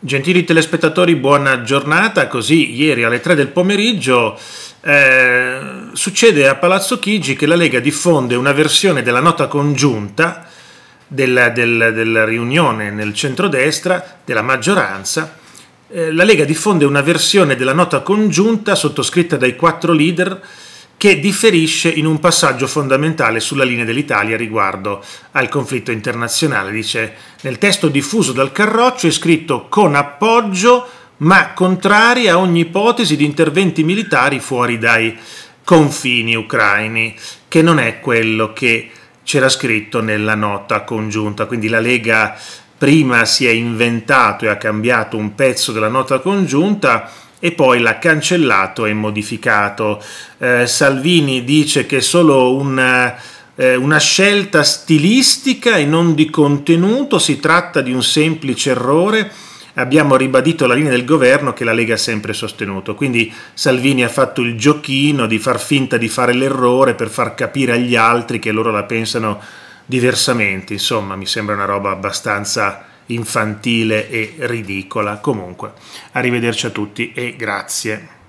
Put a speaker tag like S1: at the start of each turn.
S1: Gentili telespettatori, buona giornata. Così ieri alle 3 del pomeriggio eh, succede a Palazzo Chigi che la Lega diffonde una versione della nota congiunta della, della, della riunione nel centrodestra della maggioranza. Eh, la Lega diffonde una versione della nota congiunta sottoscritta dai quattro leader che differisce in un passaggio fondamentale sulla linea dell'Italia riguardo al conflitto internazionale. Dice nel testo diffuso dal Carroccio è scritto con appoggio ma contrari a ogni ipotesi di interventi militari fuori dai confini ucraini, che non è quello che c'era scritto nella nota congiunta. Quindi la Lega prima si è inventato e ha cambiato un pezzo della nota congiunta, e poi l'ha cancellato e modificato. Eh, Salvini dice che è solo una, eh, una scelta stilistica e non di contenuto, si tratta di un semplice errore abbiamo ribadito la linea del governo che la Lega ha sempre sostenuto. Quindi Salvini ha fatto il giochino di far finta di fare l'errore per far capire agli altri che loro la pensano diversamente. Insomma, mi sembra una roba abbastanza infantile e ridicola. Comunque, arrivederci a tutti e grazie.